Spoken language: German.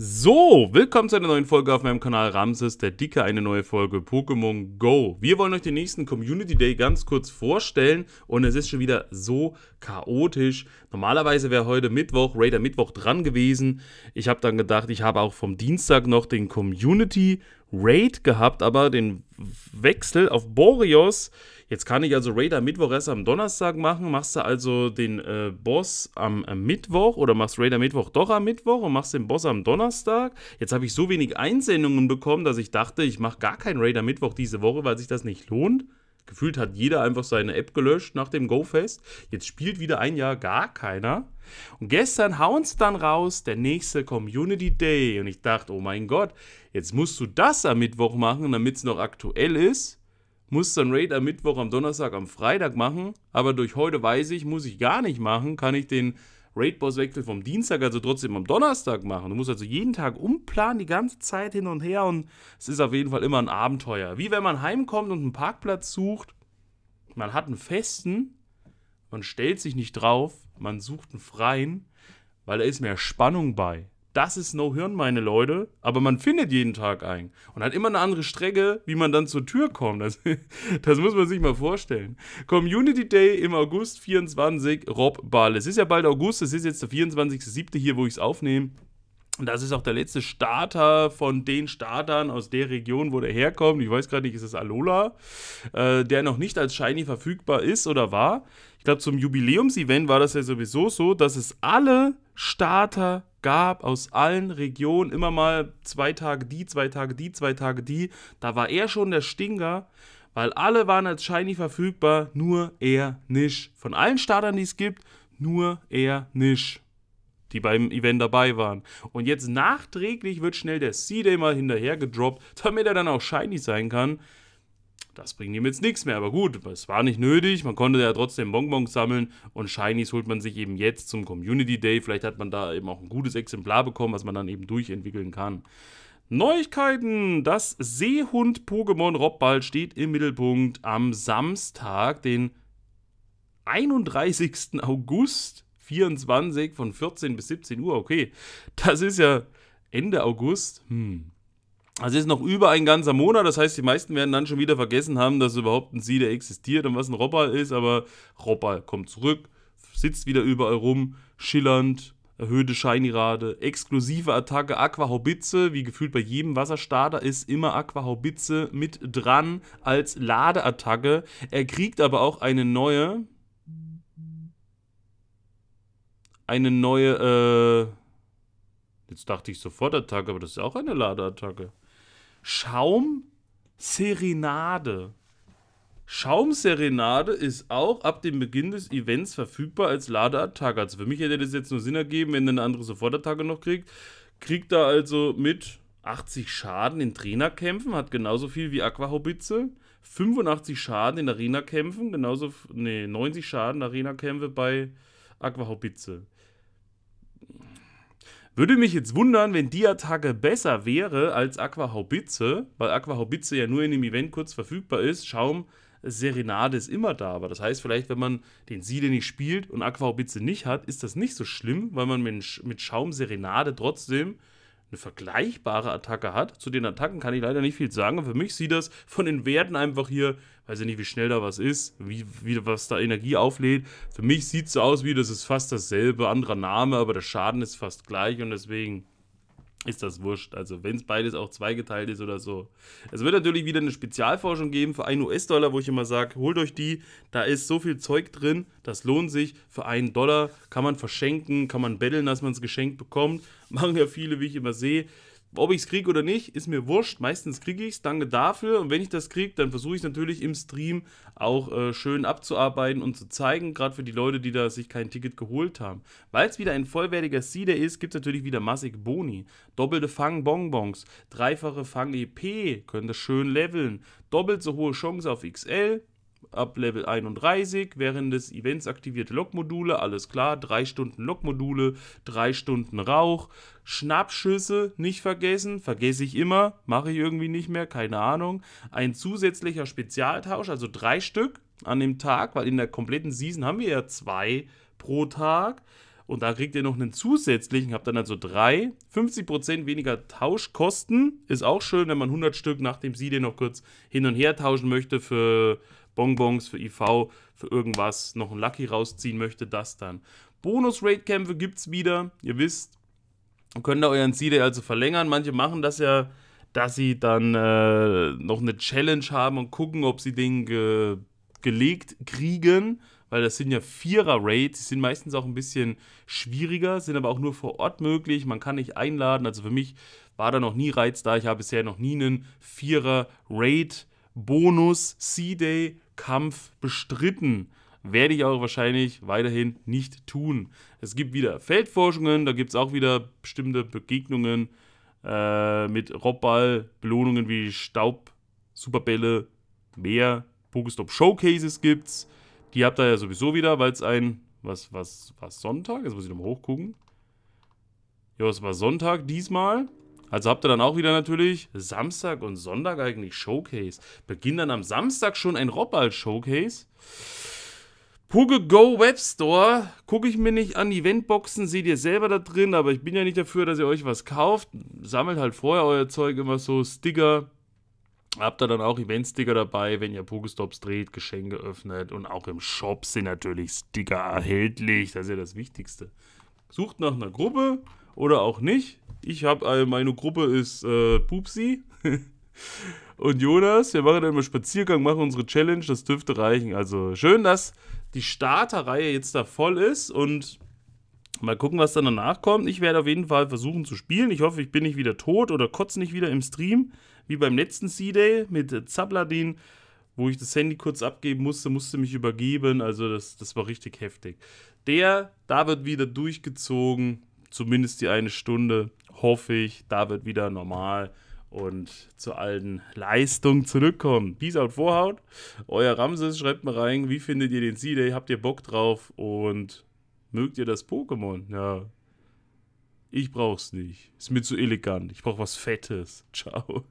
So, willkommen zu einer neuen Folge auf meinem Kanal Ramses, der Dicke, eine neue Folge Pokémon Go. Wir wollen euch den nächsten Community Day ganz kurz vorstellen und es ist schon wieder so chaotisch. Normalerweise wäre heute Mittwoch, Raider Mittwoch dran gewesen. Ich habe dann gedacht, ich habe auch vom Dienstag noch den Community Raid gehabt, aber den Wechsel auf Boreos Jetzt kann ich also Raider Mittwoch erst am Donnerstag machen. Machst du also den äh, Boss am, am, äh, Mittwoch oder machst Raider Mittwoch doch am Mittwoch und machst den Boss am Donnerstag? Jetzt habe ich so wenig Einsendungen bekommen, dass ich dachte, ich mache gar keinen Raider Mittwoch diese Woche, weil sich das nicht lohnt. Gefühlt hat jeder einfach seine App gelöscht nach dem Go-Fest. Jetzt spielt wieder ein Jahr gar keiner. Und gestern hauen hauen's dann raus, der nächste Community Day. Und ich dachte, oh mein Gott, jetzt musst du das am Mittwoch machen, damit es noch aktuell ist muss dann Raid am Mittwoch, am Donnerstag, am Freitag machen. Aber durch heute weiß ich, muss ich gar nicht machen, kann ich den Raid-Boss-Wechsel vom Dienstag also trotzdem am Donnerstag machen. Du musst also jeden Tag umplanen, die ganze Zeit hin und her und es ist auf jeden Fall immer ein Abenteuer. Wie wenn man heimkommt und einen Parkplatz sucht. Man hat einen festen, man stellt sich nicht drauf, man sucht einen freien, weil da ist mehr Spannung bei das ist No Hirn, meine Leute, aber man findet jeden Tag einen und hat immer eine andere Strecke, wie man dann zur Tür kommt. Das, das muss man sich mal vorstellen. Community Day im August 24, Rob Ball. Es ist ja bald August, es ist jetzt der 24.07. hier, wo ich es aufnehme. Und das ist auch der letzte Starter von den Startern aus der Region, wo der herkommt. Ich weiß gerade nicht, ist es Alola, äh, der noch nicht als Shiny verfügbar ist oder war. Ich glaube, zum Jubiläumsevent war das ja sowieso so, dass es alle Starter gab aus allen Regionen immer mal zwei Tage die, zwei Tage die, zwei Tage die. Da war er schon der Stinger, weil alle waren als Shiny verfügbar, nur er nicht. Von allen Startern, die es gibt, nur er nicht. Die beim Event dabei waren. Und jetzt nachträglich wird schnell der C-Day mal hinterher gedroppt, damit er dann auch Shiny sein kann. Das bringt ihm jetzt nichts mehr, aber gut, es war nicht nötig, man konnte ja trotzdem Bonbons sammeln und Shinies holt man sich eben jetzt zum Community Day, vielleicht hat man da eben auch ein gutes Exemplar bekommen, was man dann eben durchentwickeln kann. Neuigkeiten! Das Seehund-Pokémon Robball steht im Mittelpunkt am Samstag, den 31. August 24 von 14 bis 17 Uhr. Okay, das ist ja Ende August. Hm. Also Es ist noch über ein ganzer Monat, das heißt, die meisten werden dann schon wieder vergessen haben, dass überhaupt ein Sieder existiert und was ein Robball ist, aber Robball kommt zurück, sitzt wieder überall rum, schillernd, erhöhte Scheinirade, exklusive Attacke Aquahaubitze, wie gefühlt bei jedem Wasserstarter ist immer Aquahaubitze mit dran als Ladeattacke. Er kriegt aber auch eine neue eine neue äh Jetzt dachte ich sofort Attacke, aber das ist auch eine Ladeattacke. Schaumserenade. Schaumserenade ist auch ab dem Beginn des Events verfügbar als Ladeattacke. Also für mich hätte das jetzt nur Sinn ergeben, wenn er eine andere Sofortattacke noch kriegt. Kriegt er also mit 80 Schaden in Trainerkämpfen, hat genauso viel wie Aquahobitze. 85 Schaden in Arena-Kämpfen, genauso, nee, 90 Schaden Arena-Kämpfe bei Aquahobitze. Würde mich jetzt wundern, wenn die Attacke besser wäre als Aqua Haubitze, weil Aqua Haubitze ja nur in dem Event kurz verfügbar ist. Schaum Serenade ist immer da, aber das heißt vielleicht, wenn man den Siede nicht spielt und Aqua Haubitze nicht hat, ist das nicht so schlimm, weil man mit, mit Schaum Serenade trotzdem eine vergleichbare Attacke hat. Zu den Attacken kann ich leider nicht viel sagen, aber für mich sieht das von den Werten einfach hier, weiß ich nicht, wie schnell da was ist, wie, wie was da Energie auflädt. Für mich sieht es so aus wie, das ist fast dasselbe, anderer Name, aber der Schaden ist fast gleich und deswegen ist das wurscht. Also wenn es beides auch zweigeteilt ist oder so. Es wird natürlich wieder eine Spezialforschung geben für einen US-Dollar, wo ich immer sage, holt euch die, da ist so viel Zeug drin, das lohnt sich. Für einen Dollar kann man verschenken, kann man betteln, dass man es geschenkt bekommt. Machen ja viele, wie ich immer sehe. Ob ich es kriege oder nicht, ist mir wurscht. Meistens kriege ich es. Danke dafür. Und wenn ich das kriege, dann versuche ich natürlich im Stream auch äh, schön abzuarbeiten und zu zeigen, gerade für die Leute, die da sich kein Ticket geholt haben. Weil es wieder ein vollwertiger Seeder ist, gibt es natürlich wieder massig Boni. Doppelte Fang-Bonbons, dreifache Fang-EP, könnt ihr schön leveln, doppelt so hohe Chance auf XL, ab Level 31, während des Events aktivierte Lokmodule, alles klar, 3 Stunden Lokmodule, 3 Stunden Rauch, Schnappschüsse nicht vergessen, vergesse ich immer, mache ich irgendwie nicht mehr, keine Ahnung. Ein zusätzlicher Spezialtausch, also 3 Stück an dem Tag, weil in der kompletten Season haben wir ja 2 pro Tag. Und da kriegt ihr noch einen zusätzlichen, habt dann also 3, 50% weniger Tauschkosten. Ist auch schön, wenn man 100 Stück nach dem Seeding noch kurz hin und her tauschen möchte für Bonbons, für IV, für irgendwas noch ein Lucky rausziehen möchte, das dann. Bonus-Raid-Kämpfe gibt es wieder, ihr wisst. Ihr könnt da euren CD also verlängern. Manche machen das ja, dass sie dann äh, noch eine Challenge haben und gucken, ob sie den ge gelegt kriegen weil das sind ja Vierer-Raids, die sind meistens auch ein bisschen schwieriger, sind aber auch nur vor Ort möglich, man kann nicht einladen, also für mich war da noch nie Reiz da, ich habe bisher noch nie einen Vierer-Raid, Bonus, C-Day, Kampf bestritten. Werde ich auch wahrscheinlich weiterhin nicht tun. Es gibt wieder Feldforschungen, da gibt es auch wieder bestimmte Begegnungen äh, mit Robball, Belohnungen wie Staub, Superbälle, mehr. Pokestop Showcases gibt's. Die habt ihr ja sowieso wieder, weil es ein. Was, was, was Sonntag? Jetzt muss ich nochmal hochgucken. Ja, es war Sonntag diesmal. Also habt ihr dann auch wieder natürlich Samstag und Sonntag eigentlich Showcase. Beginnt dann am Samstag schon ein Robball Showcase. Puge Go Web Gucke ich mir nicht an. Eventboxen seht ihr selber da drin, aber ich bin ja nicht dafür, dass ihr euch was kauft. Sammelt halt vorher euer Zeug immer so. Sticker. Habt ihr dann auch Eventsticker dabei, wenn ihr Pokestops dreht, Geschenke öffnet und auch im Shop sind natürlich Sticker erhältlich. Das ist ja das Wichtigste. Sucht nach einer Gruppe, oder auch nicht. Ich habe, äh, meine Gruppe ist äh, Pupsi und Jonas. Wir machen dann immer Spaziergang, machen unsere Challenge. Das dürfte reichen. Also schön, dass die Starterreihe jetzt da voll ist und mal gucken, was dann danach kommt. Ich werde auf jeden Fall versuchen zu spielen. Ich hoffe, ich bin nicht wieder tot oder kotze nicht wieder im Stream, wie beim letzten Sea day mit äh, Zabladin, wo ich das Handy kurz abgeben musste, musste mich übergeben. Also das, das war richtig heftig. Der, da wird wieder durchgezogen zumindest die eine Stunde, hoffe ich, da wird wieder normal und zur alten Leistung zurückkommen. Peace out, Vorhaut. Euer Ramses, schreibt mal rein, wie findet ihr den C-Day? Habt ihr Bock drauf? Und mögt ihr das Pokémon? Ja. Ich brauch's nicht. Ist mir zu elegant. Ich brauch was Fettes. Ciao.